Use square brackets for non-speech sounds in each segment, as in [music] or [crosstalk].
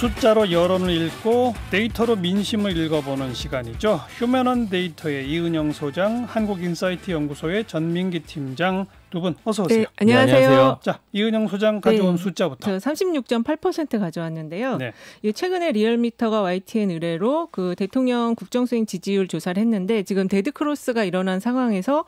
숫자로 여론을 읽고 데이터로 민심을 읽어보는 시간이죠. 휴먼원 데이터의 이은영 소장, 한국인사이트 연구소의 전민기 팀장, 두분 어서 네, 오세요. 네, 안녕하세요. 네, 안녕하세요. 자, 이은영 소장 가져온 네, 숫자부터. 저36.8% 가져왔는데요. 네. 최근에 리얼미터가 YTN 의뢰로 그 대통령 국정 수행 지지율 조사를 했는데 지금 데드 크로스가 일어난 상황에서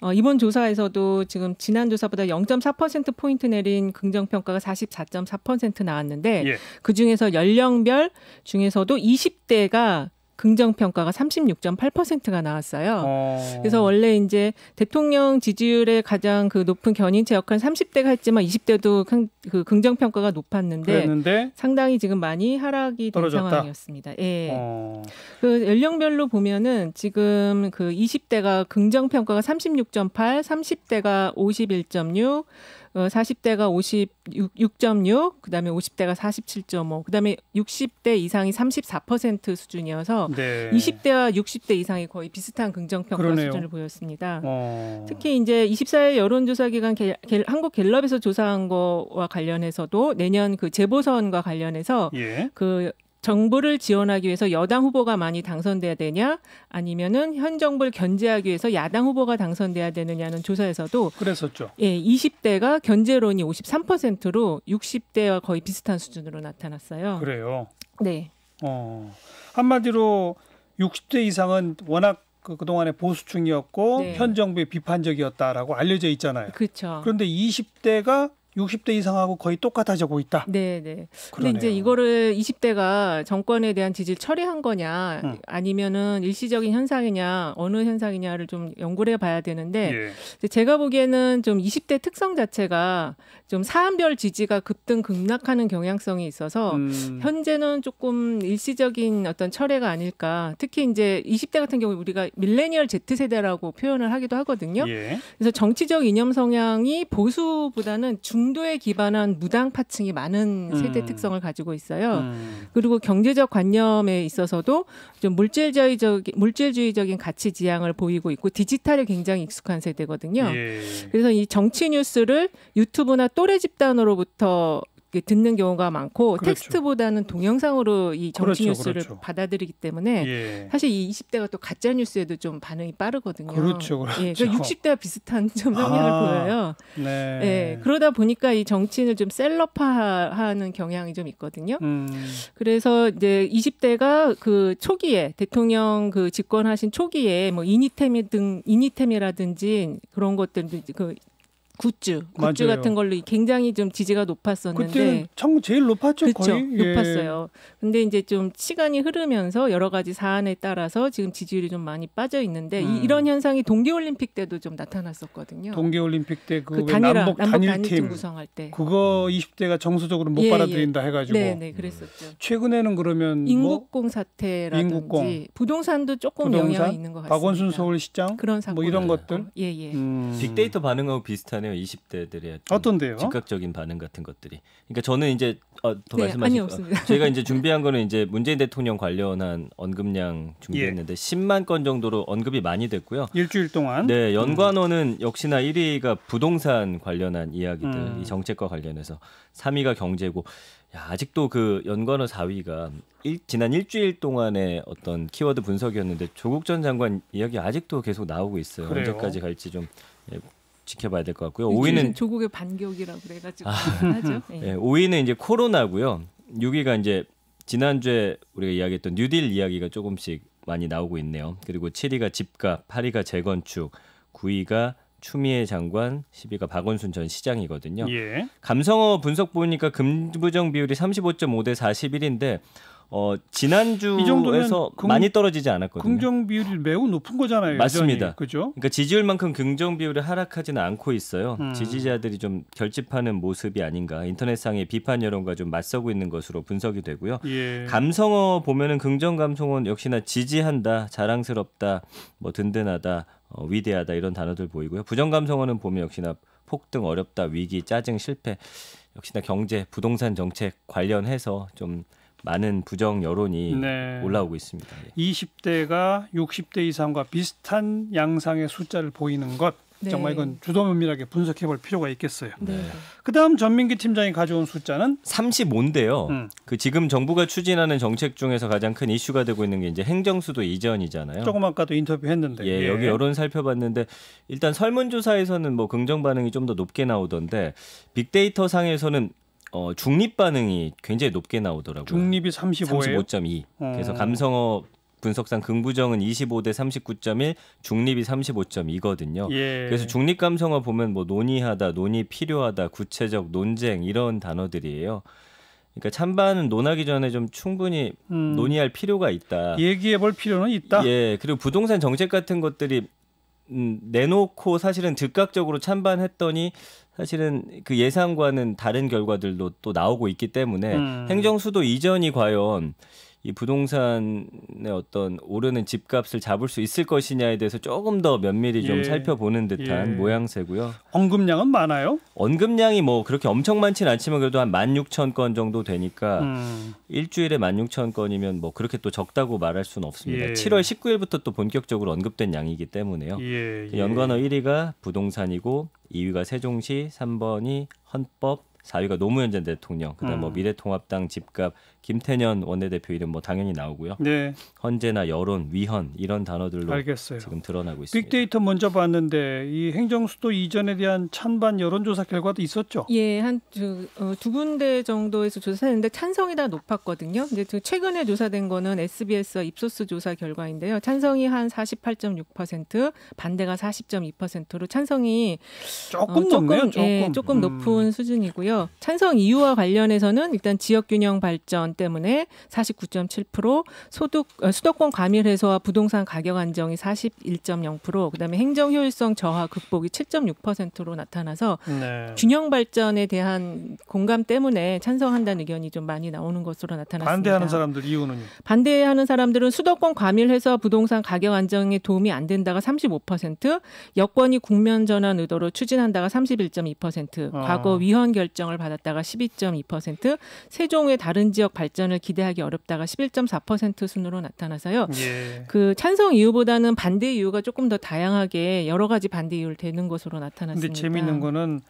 어, 이번 조사에서도 지금 지난 조사보다 0.4% 포인트 내린 긍정 평가가 44.4% 나왔는데 예. 그 중에서 연령별 중에서도 20대가 긍정 평가가 36.8%가 나왔어요. 어. 그래서 원래 이제 대통령 지지율의 가장 그 높은 견인체 역할 30대가 했지만 20대도 그 긍정 평가가 높았는데 그랬는데? 상당히 지금 많이 하락이 된 떨어졌다. 상황이었습니다. 예. 어. 그 연령별로 보면은 지금 그 20대가 긍정 평가가 36.8, 30대가 51.6 어, 40대가 56.6, 그다음에 50대가 47.5, 그다음에 60대 이상이 34% 수준이어서 네. 20대와 60대 이상이 거의 비슷한 긍정 평가 수준을 보였습니다. 어. 특히 이제 24일 여론조사 기관 갤, 갤, 한국 갤럽에서 조사한 거와 관련해서도 내년 그 재보선과 관련해서 예. 그 정부를 지원하기 위해서 여당 후보가 많이 당선돼야 되냐 아니면은 현 정부를 견제하기 위해서 야당 후보가 당선돼야 되느냐는 조사에서도 그랬었죠. 예, 20대가 견제론이 53%로 60대와 거의 비슷한 수준으로 나타났어요. 그래요. 네. 어. 한마디로 60대 이상은 워낙 그 그동안의 보수층이었고 네. 현 정부에 비판적이었다라고 알려져 있잖아요. 그렇죠. 그런데 20대가 60대 이상하고 거의 똑같아지고 있다. 네, 네. 그런데 이제 이거를 20대가 정권에 대한 지지를 철회한 거냐, 음. 아니면은 일시적인 현상이냐, 어느 현상이냐를 좀 연구를 해봐야 되는데 예. 제가 보기에는 좀 20대 특성 자체가 좀 사안별 지지가 급등 급락하는 경향성이 있어서 음. 현재는 조금 일시적인 어떤 철회가 아닐까. 특히 이제 20대 같은 경우 우리가 밀레니얼 Z 세대라고 표현을 하기도 하거든요. 예. 그래서 정치적 이념 성향이 보수보다는 중 중도에 기반한 무당 파층이 많은 세대 음. 특성을 가지고 있어요. 음. 그리고 경제적 관념에 있어서도 좀 물질주의적 물질주의적인 가치 지향을 보이고 있고 디지털에 굉장히 익숙한 세대거든요. 예. 그래서 이 정치 뉴스를 유튜브나 또래 집단으로부터 그 듣는 경우가 많고 그렇죠. 텍스트보다는 동영상으로 이 그렇죠, 정치 그렇죠, 뉴스를 그렇죠. 받아들이기 때문에 예. 사실 이 20대가 또 가짜 뉴스에도 좀 반응이 빠르거든요. 그렇죠, 그렇죠. 예, 그러니까 60대와 비슷한 [laughs] 좀 성향을 아, 보여요. 네. 예, 그러다 보니까 이 정치인을 좀 셀럽화하는 경향이 좀 있거든요. 음. 그래서 이제 20대가 그 초기에 대통령 그 집권하신 초기에 뭐 이니템이 등 이니템이라든지 그런 것들 도그 굿즈, 굿즈 맞아요. 같은 걸로 굉장히 좀 지지가 높았었는데 청 제일 높았죠, 그쵸? 거의 예. 높았어요. 근데 이제 좀 시간이 흐르면서 여러 가지 사안에 따라서 지금 지지율이 좀 많이 빠져 있는데 음. 이, 런 현상이 동계올림픽 때도 좀 나타났었거든요. 동계올림픽 때그 그, 그 단일화, 남북, 남북 단일팀 구성할 때 그거 20대가 음. 정서적으로 못 예, 예, 받아들인다 해가지고 네, 네, 그랬었죠. 음. 최근에는 그러면 뭐? 인국공 뭐? 사태라든지 인국공. 부동산도 조금 부동산? 영향이 있는 것 같습니다. 박원순 서울시장 그런 뭐 이런 것들 어. 예, 예. 음. 빅데이터 반응하고 비슷하네요. 궁금요 20대들의 어떤데요? 즉각적인 반응 같은 것들이. 그러니까 저는 이제 아, 더 네, 말씀하신 거. 어, 저희가 이제 [laughs] 준비한 거는 이제 문재인 대통령 관련한 언급량 준비했는데 예. 10만 건 정도로 언급이 많이 됐고요. 일주일 동안. 네, 음. 연관어는 역시나 1위가 부동산 관련한 이야기들, 음. 이 정책과 관련해서 3위가 경제고 야, 아직도 그 연관어 4위가 일, 지난 일주일 동안의 어떤 키워드 분석이었는데 조국 전 장관 이야기 아직도 계속 나오고 있어요. 그래요? 언제까지 갈지 좀 예, 지켜봐야 될 것 같고요. 5위는 조국의 반격이라고 그래가지고 아, 하죠. 네. 네, 5위는 이제 코로나고요. 6위가 이제 지난주에 우리가 이야기했던 뉴딜 이야기가 조금씩 많이 나오고 있네요. 그리고 7위가 집값, 8위가 재건축, 9위가 추미애 장관, 10위가 박원순 전 시장이거든요. 예. 감성어 분석 보니까 금부정 비율이 35.5 대 41인데 어, 지난주에서 많이 떨어지지 않았거든요. 긍정 비율이 매우 높은 거잖아요. 맞습니다. 그죠? 그러니까 지지율만큼 긍정 비율이 하락하지는 않고 있어요. 음. 지지자들이 좀 결집하는 모습이 아닌가. 인터넷상의 비판 여론과 좀 맞서고 있는 것으로 분석이 되고요. 예. 감성어 보면은 긍정 감성어 역시나 지지한다, 자랑스럽다, 뭐 든든하다, 어, 위대하다 이런 단어들 보이고요. 부정 감성어는 보면 역시나 폭등, 어렵다, 위기, 짜증, 실패. 역시나 경제, 부동산 정책 관련해서 좀 많은 부정 여론이 네. 올라오고 있습니다. 20대가 예. 60대 이상과 비슷한 양상의 숫자를 보이는 것 네. 정말 이건 주도 면밀하게 분석해 볼 필요가 있겠어요. 네. 네. 그다음 전민기 팀장이 가져온 숫자는 35인데요. 음. 그 지금 정부가 추진하는 정책 중에서 가장 큰 이슈가 되고 있는 게 이제 행정수도 이전이잖아요. 조금 아까도 인터뷰했는데. 예, 예. 여기 여론 살펴봤는데 일단 설문 조사에서는 뭐 긍정 반응이 좀 더 높게 나오던데 빅데이터 상에서는 어, 중립 반응이 굉장히 높게 나오더라고요. 중립이 35예요? 35.2. 어. 그래서 감성어 분석상 긍부정은 25대 39.1, 중립이 35.2거든요. 예. 그래서 중립 감성어 보면 뭐 논의하다, 논의 필요하다, 구체적, 논쟁 이런 단어들이에요. 그러니까 찬반은 논하기 전에 좀 충분히 음. 논의할 필요가 있다. 얘기해 볼 필요는 있다. 예. 그리고 부동산 정책 같은 것들이 음, 내놓고 사실은 즉각적으로 찬반했더니 사실은 그 예상과는 다른 결과들도 또 나오고 있기 때문에 음. 행정수도 이전이 과연 이 부동산의 어떤 오르는 집값을 잡을 수 있을 것이냐에 대해서 조금 더 면밀히 좀 예. 살펴보는 듯한 예. 모양새고요. 언급량은 많아요? 언급량이 뭐 그렇게 엄청 많지는 않지만 그래도 한 만 육천 건 정도 되니까 음. 일주일에 만 육천 건이면뭐 그렇게 또 적다고 말할 수는 없습니다. 예. 7월 19일부터 또 본격적으로 언급된 양이기 때문에요. 예, 예. 연관어 1위가 부동산이고 2위가 세종시, 3번이 헌법, 4위가 노무현 전 대통령, 그다음 뭐 음. 뭐 미래통합당 집값 김태년 원내대표 이름 뭐 당연히 나오고요. 네. 헌재나 여론, 위헌 이런 단어들로 알겠어요. 지금 드러나고 있습니다. 빅데이터 먼저 봤는데 이 행정수도 이전에 대한 찬반 여론조사 결과도 있었죠. 예, 한두 어, 두 군데 정도에서 조사했는데 찬성이 다 높았거든요. 근데 최근에 조사된 거는 s b s 입소스 조사 결과인데요. 찬성이 한 48.6%, 반대가 40.2%로 찬성이 조금 어, 조금, 높네요. 조금, 예, 조금 높은 음. 수준이고요. 찬성 이유와 관련해서는 일단 지역 균형 발전 원 때문에 49.7%, 소득 어, 수도권 과밀 해소와 부동산 가격 안정이 41.0%, 그다음에 행정 효율성 저하 극복이 7.6%로 나타나서 네. 균형 발전에 대한 공감 때문에 찬성한다는 의견이 좀 많이 나오는 것으로 나타났습니다. 반대하는 사람들 이유는 반대하는 사람들은 수도권 과밀 해소와 부동산 가격 안정에 도움이 안 된다가 35%, 여권이 국면 전환 의도로 추진한다가 31.2%, 어. 아. 과거 위헌 결정을 받았다가 12.2%, 세종의 다른 지역 발전을 기대하기 어렵다가 11.4% 순으로 나타나서요. 예. 그 찬성 이유보다는 반대 이유가 조금 더 다양하게 여러 가지 반대 이유를 대는 것으로 나타났습니다. 근데 재미있는 거는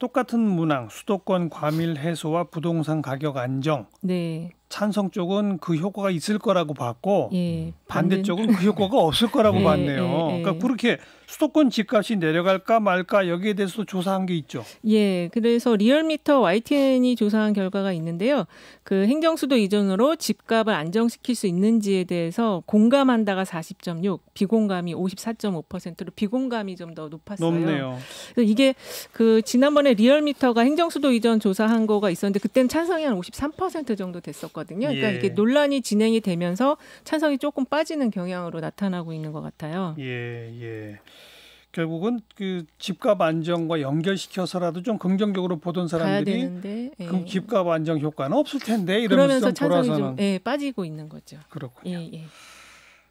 똑같은 문항 수도권 과밀 해소와 부동산 가격 안정. 네. 찬성 쪽은 그 효과가 있을 거라고 봤고 예, 반대쪽은 그 효과가 없을 거라고 [laughs] 예, 봤네요. 예, 예, 그러니까 그렇게 수도권 집값이 내려갈까 말까 여기에 대해서 조사한 게 있죠. 예, 그래서 리얼미터 YTN이 조사한 결과가 있는데요. 그 행정수도 이전으로 집값을 안정시킬 수 있는지에 대해서 공감한다가 40.6, 비공감이 54.5%로 비공감이 좀 더 높았어요. 높네요. 이게 그 지난번에 리얼미터가 행정수도 이전 조사한 거가 있었는데 그때는 찬성이 한 53% 정도 됐었고. 있었거든요. 그러니까 예. 이게 논란이 진행이 되면서 찬성이 조금 빠지는 경향으로 나타나고 있는 것 같아요. 예, 예. 결국은 그 집값 안정과 연결시켜서라도 좀 긍정적으로 보던 사람들이 예. 그 집값 안정 효과는 없을 텐데 이러면서, 돌아서는. 좀 예, 빠지고 있는 거죠. 그렇군요. 예, 예.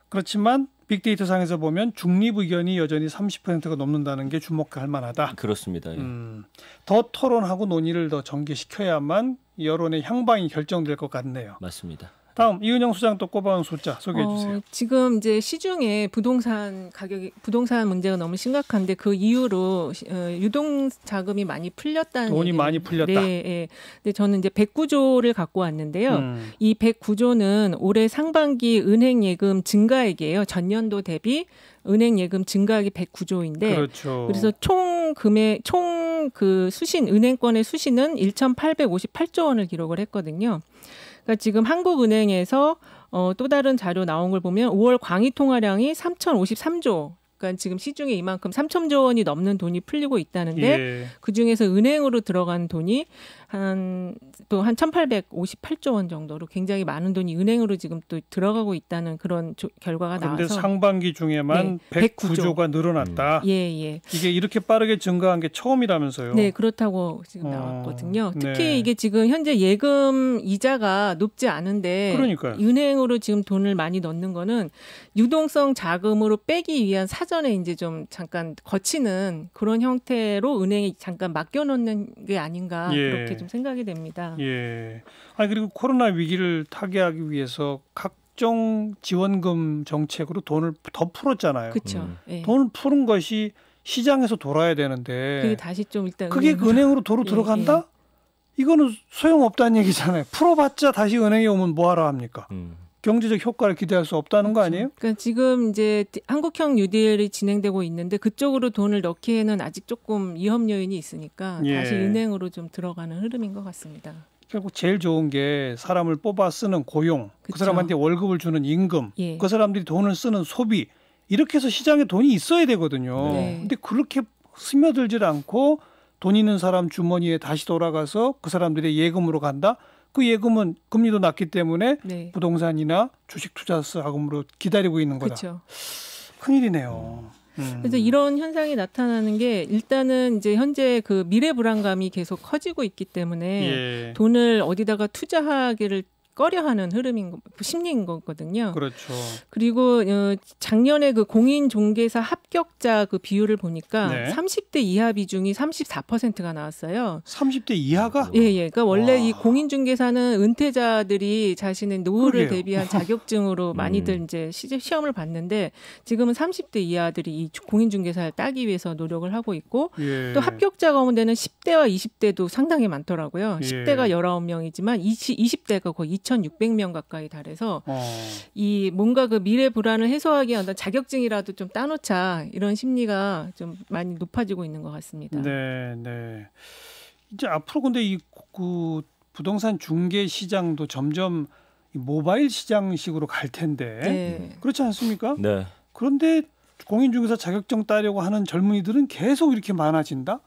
그렇지만 빅데이터 상에서 보면 중립 의견이 여전히 30%가 넘는다는 게 주목할 만하다. 그렇습니다. 예. 음, 더 토론하고 논의를 더 전개시켜야만 여론의 향방이 결정될 것 같네요. 맞습니다. 다음 이은영 소장또 꼽아온 숫자 소개해 어, 주세요. 어, 지금 이제 시중에 부동산 가격 부동산 문제가 너무 심각한데 그 이후로 어, 유동 자금이 많이 풀렸다는 돈이 얘기는, 많이 풀렸다. 네, 네. 근데 저는 이제 109조를 갖고 왔는데요. 음. 이 109조는 올해 상반기 은행 예금 증가액이에요. 전년도 대비 은행 예금 증가액이 109조인데 그렇죠. 그래서 총 금액 총 그 수신 은행권의 수신은 1,858조 원을 기록을 했거든요. 그러니까 지금 한국은행에서 어, 또 다른 자료 나온 걸 보면 5월 광의 통화량이 3,053조 그러니까 지금 시중에 이만큼 3천조 원이 넘는 돈이 풀리고 있다는데 예. 그 중에서 은행으로 들어간 돈이 한또한 천팔백오십팔 조원 정도로 굉장히 많은 돈이 은행으로 지금 또 들어가고 있다는 그런 조, 결과가 나와서 그런데 상반기 중에만 네, 백구조가 늘어났다. 음. 예, 예. 이게 이렇게 빠르게 증가한 게 처음이라면서요. 네, 그렇다고 지금 어, 나왔거든요. 특히 네. 이게 지금 현재 예금 이자가 높지 않은데 그러니까요. 은행으로 지금 돈을 많이 넣는 거는 유동성 자금으로 빼기 위한 사전에 이제 좀 잠깐 거치는 그런 형태로 은행이 잠깐 맡겨 놓는 게 아닌가 예. 그렇게 좀좀 생각이 됩니다. 예. 아니 그리고 코로나 위기를 타개하기 위해서 각종 지원금 정책으로 돈을 더 풀었잖아요. 그렇죠. 음. 예. 돈을 푸는 것이 시장에서 돌아야 되는데 그게 다시 좀 일단 그게 은행으로, 은행으로 도로 예, 들어간다? 예. 이거는 소용없다는 얘기잖아요. 풀어봤자 다시 은행에 오면 뭐하러 합니까? 음. 경제적 효과를 기대할 수 없다는 거 그렇죠. 아니에요? 그러니까 지금 이제 한국형 뉴딜이 진행되고 있는데 그쪽으로 돈을 넣기에는 아직 조금 위험 요인이 있으니까 예. 다시 은행으로 좀 들어가는 흐름인 것 같습니다. 결국 제일 좋은 게 사람을 뽑아 쓰는 고용, 그 그쵸. 그 사람한테 월급을 주는 임금, 예. 그 사람들이 돈을 쓰는 소비 이렇게 해서 시장에 돈이 있어야 되거든요. 그런데 네. 그렇게 스며들질 않고 돈 있는 사람 주머니에 다시 돌아가서 그 사람들의 예금으로 간다. 그 예금은 금리도 낮기 때문에 네. 부동산이나 주식 투자사 아금으로 기다리고 있는 거다. 그쵸. 큰일이네요. 음. 음. 그래서 이런 현상이 나타나는 게 일단은 이제 현재 그 미래 불안감이 계속 커지고 있기 때문에 예. 돈을 어디다가 투자하기를 꺼려하는 흐름인 거, 심리인 거거든요. 그렇죠. 그리고 어, 작년에 그 공인 중개사 합격자 그 비율을 보니까 네. 30대 이하 비중이 34%가 나왔어요. 30대 이하가? 예, 예. 그러니까 원래 와. 이 공인 중개사는 은퇴자들이 자신의 노후를 그러게요. 대비한 자격증으로 [laughs] 많이들 음. 이제 시험을 봤는데 지금은 30대 이하들이 이 공인 중개사를 따기 위해서 노력을 하고 있고 예. 또 합격자가 운 데는 10대와 20대도 상당히 많더라고요. 예. 10대가 19명이지만 20, 20대가 거의 2,600명 가까이 달해서 어. 이 뭔가 그 미래 불안을 해소하기 위한 자격증이라도 좀 따놓자 이런 심리가 좀 많이 높아지고 있는 것 같습니다. 네, 네. 이제 앞으로 근데 이 그 부동산 중개 시장도 점점 모바일 시장식으로 갈 텐데 네. 그렇지 않습니까? 네. 그런데 공인중개사 자격증 따려고 하는 젊은이들은 계속 이렇게 많아진다?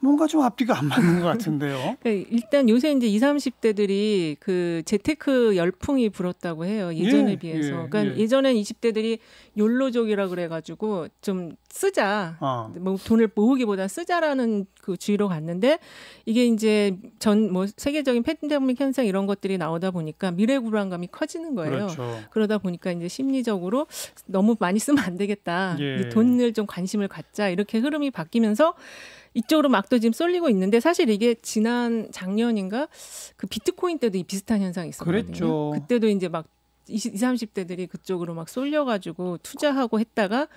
뭔가 좀 앞뒤가 안 맞는 것 같은데요. [laughs] 그 일단 요새 이제 20, 30대들이 그 재테크 열풍이 불었다고 해요. 예전에 예, 비해서. 예, 그러니까 예. 전엔 20대들이 욜로족이라 그래가지고 좀 쓰자. 아. 뭐 돈을 모으기보다 쓰자라는 그 주의로 갔는데 이게 이제 전 뭐 세계적인 팬데믹 현상 이런 것들이 나오다 보니까 미래 불안감이 커지는 거예요. 그렇죠. 그러다 보니까 이제 심리적으로 너무 많이 쓰면 안 되겠다. 예. 돈을 좀 관심을 갖자. 이렇게 흐름이 바뀌면서 이쪽으로 막도 지금 쏠리고 있는데 사실 이게 지난 작년인가 그 비트코인 때도 이 비슷한 현상이 있었거든요. 그랬죠. 그때도 이제 막 20, 30, 3대들이 그쪽으로 막 쏠려가지고 투자하고 했다가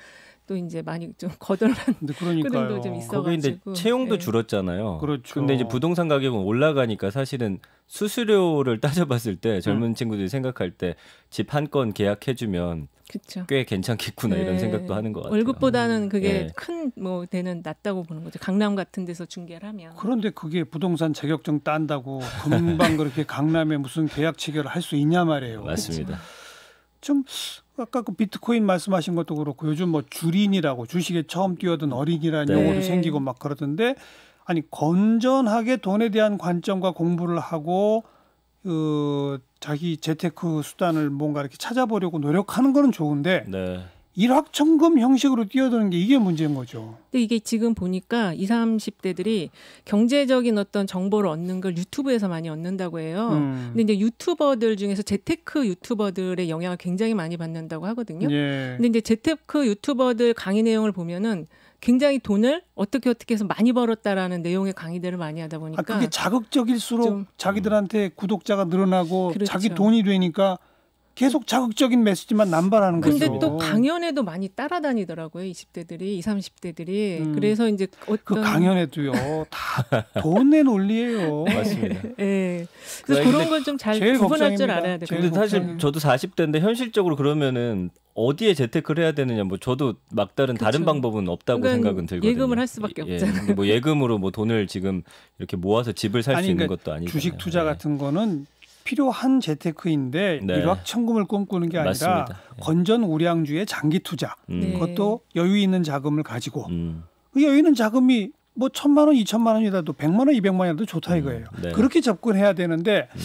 또 이제 많이 좀 [laughs] 거덜난 그런도 좀 있어가지고 채용도 예. 줄었잖아요. 그렇죠. 데 이제 부동산 가격은 올라가니까 사실은 수수료를 [laughs] 따져봤을 때 젊은 음. 친구들이 생각할 때 집 한 건 계약해주면 그쵸. 꽤 괜찮겠구나 네. 이런 생각도 하는 것 같아요. 월급보다는 그게 네. 큰뭐 대는 낫다고 보는 거죠. 강남 같은 데서 중계를 하면. 그런데 그게 부동산 자격증 딴다고 금방 [laughs] 그렇게 강남에 무슨 계약 체결을 할 수 있냐 말이에요. 맞습니다. 좀 아까 그 비트코인 말씀하신 것도 그렇고 요즘 뭐 주린이라고 주식에 처음 뛰어든 어린이라는 네. 용어도 생기고 막 그러던데 아니 건전하게 돈에 대한 관점과 공부를 하고 그 자기 재테크 수단을 뭔가 이렇게 찾아보려고 노력하는 거는 좋은데 네. 일확천금 형식으로 뛰어드는 게 이게 문제인 거죠. 근데 이게 지금 보니까 20, 30대들이 경제적인 어떤 정보를 얻는 걸 유튜브에서 많이 얻는다고 해요. 음. 근데 이제 유튜버들 중에서 재테크 유튜버들의 영향을 굉장히 많이 받는다고 하거든요. 예. 근데 이제 재테크 유튜버들 강의 내용을 보면은 굉장히 돈을 어떻게 어떻게 해서 많이 벌었다라는 내용의 강의들을 많이 하다 보니까 아, 그게 자극적일수록 자기들한테 구독자가 늘어나고 그렇죠. 자기 돈이 되니까 계속 자극적인 메시지만 남발하는 거죠. 근데 또 강연에도 많이 따라다니더라고요. 20대들이, 20, 30대들이. 음. 그래서 이제 그 어떤 그 강연에도요. 다 돈의 논리예요. [laughs] 맞습니다. 예. 그래서 그니 그런 걸좀잘 구분할 줄 알아야 돼요. 근데 사실 저도 40대인데 현실적으로 그러면은 어디에 재테크를 해야 되느냐 뭐 저도 막다른 그렇 다른 방법은 없다고 그러니까 생각은 들거든요. 예금을 할 수밖에 예, 예. 없잖아요. 예, 뭐 예금으로 뭐 돈을 지금 이렇게 모아서 집을 살수 그러니까 것도 아니고 주식 투자 예. 같은 거는 필요한 재테크인데 네. 일확천금을 꿈꾸는 게 아니라 맞 예. 건전 우량주의 장기 투자 음. 네. 그것도 여유 있는 자금을 가지고 음. 그 여유 있는 자금이 뭐 천만 원, 이천만 원이라도 백만 원, 이백만 원이라도 좋다 음. 이거예요. 음. 네. 그렇게 접근해야 되는데 음.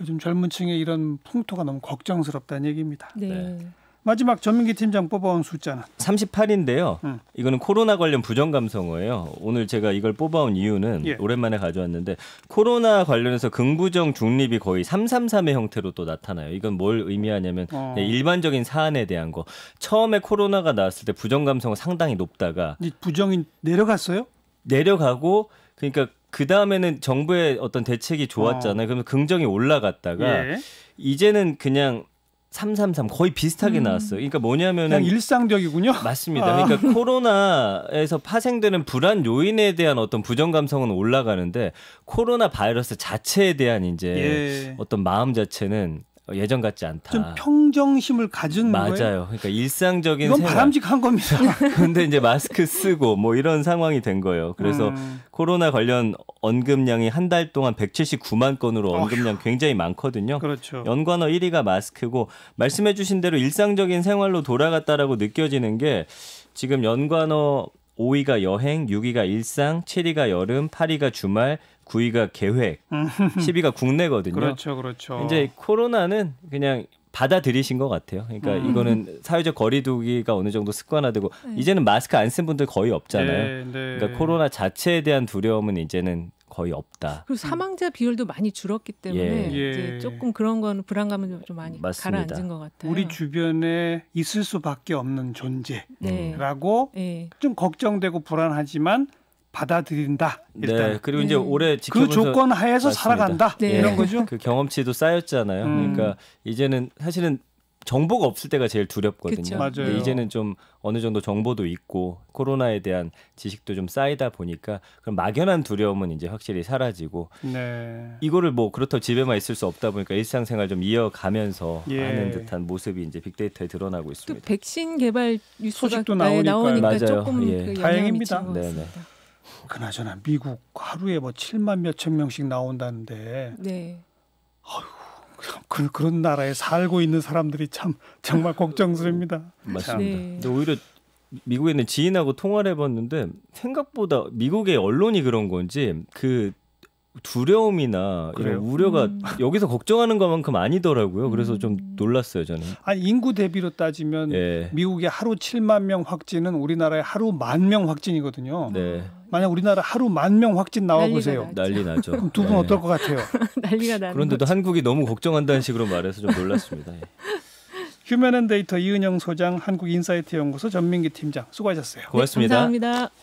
요즘 젊은 층의 이런 풍토가 너무 걱정스럽다는 얘기입니다. 네. 네. 마지막 전민기 팀장 뽑아온 숫자는 38인데요. 음. 이거는 코로나 관련 부정 감성어예요. 오늘 제가 이걸 뽑아온 이유는 예. 오랜만에 가져왔는데 코로나 관련해서 긍부정 중립이 거의 333의 형태로 또 나타나요. 이건 뭘 의미하냐면 어. 예, 일반적인 사안에 대한 거. 처음에 코로나가 나왔을 때 부정 감성어 상당히 높다가 부정이 내려갔어요? 내려가고 그러니까 그 다음에는 정부의 어떤 대책이 좋았잖아요. 어. 그러면 긍정이 올라갔다가 예. 이제는 그냥 333 거의 비슷하게 음. 나왔어요. 그러니까 뭐냐면은 그냥 일상적이군요. 맞습니다. 아. 그러니까 코로나에서 파생되는 불안 요인에 대한 어떤 부정 감성은 올라가는데 코로나 바이러스 자체에 대한 이제 예. 어떤 마음 자체는 예전 같지 않다. 좀 평정심을 가진 맞아요. 거예요? 그러니까 일상적인 이건 생활. 바람직한 겁니다. [laughs] 근데 이제 마스크 쓰고 뭐 이런 상황이 된 거예요. 그래서 음. 코로나 관련 언급량이 한 달 동안 179만 건으로 언급량 어휴. 굉장히 많거든요. 그렇죠. 연관어 1위가 마스크고 말씀해 주신 대로 일상적인 생활로 돌아갔다라고 느껴지는 게 지금 연관어 5위가 여행, 6위가 일상, 7위가 여름, 8위가 주말, 9위가 계획, 10위가 음. 국내거든요. 그렇죠, 그렇죠. 이제 코로나는 그냥 받아들이신 것 같아요. 그러니까 음. 이거는 사회적 거리두기가 어느 정도 습관화되고 네. 이제는 마스크 안 쓴 분들 거의 없잖아요. 네, 네. 그러니까 코로나 자체에 대한 두려움은 이제는 거의 없다. 그리고 사망자 비율도 많이 줄었기 때문에 예. 예. 이제 조금 그런 건 불안감은 좀 많이 맞습니다. 가라앉은 것 같아요. 우리 주변에 있을 수밖에 없는 존재라고 네. 네. 예. 좀 걱정되고 불안하지만 받아들인다. 네. 일단. 네. 그리고 이제 음. 오래 그 지켜그 조건 하에서 맞습니다. 살아간다. 네. 이런 거죠. 그 경험치도 쌓였잖아요. 음. 그러니까 이제는 사실은 정보가 없을 때가 제일 두렵거든요. 근데 이제는 좀 어느 정도 정보도 있고 코로나에 대한 지식도 좀 쌓이다 보니까 그럼 막연한 두려움은 이제 확실히 사라지고 네. 이거를 뭐 그렇다고 집에만 있을 수 없다 보니까 일상생활 좀 이어가면서 예. 하는 듯한 모습이 이제 빅데이터에 드러나고 있습니다. 백신 개발 뉴스가 네, 나오니까, 나오니까 맞아요. 조금 그 예. 그 다행입니다. 네네. 그나저나 미국 하루에 뭐 7만 몇 천 명씩 나온다는데. 네. 어휴. 그, 그런 나라에 살고 있는 사람들이 참 정말 걱정스럽니다. 맞습니다. 네. 근데 오히려 미국에 있는 지인하고 통화를 해봤는데 생각보다 미국의 언론이 그런 건지 그 두려움이나 이런 우려가 음. 여기서 걱정하는 것만큼 아니더라고요. 그래서 좀 음. 놀랐어요 저는. 아니 인구 대비로 따지면 예. 미국의 하루 7만 명 확진은 우리나라의 하루 만명 확진이거든요. 네. 만약 우리나라 하루 만 명 확진 나와 보세요. 난리 나죠. 두분 네. 어떨 것 같아요? [laughs] 난리가 나. 그런데도 거지. 한국이 너무 걱정한다는 식으로 말해서 좀 놀랐습니다. 예. 휴먼앤데이터 이은영 소장, 한국인사이트 연구소 전민기 팀장 수고하셨어요. 고맙습니다. 네, 감사합니다.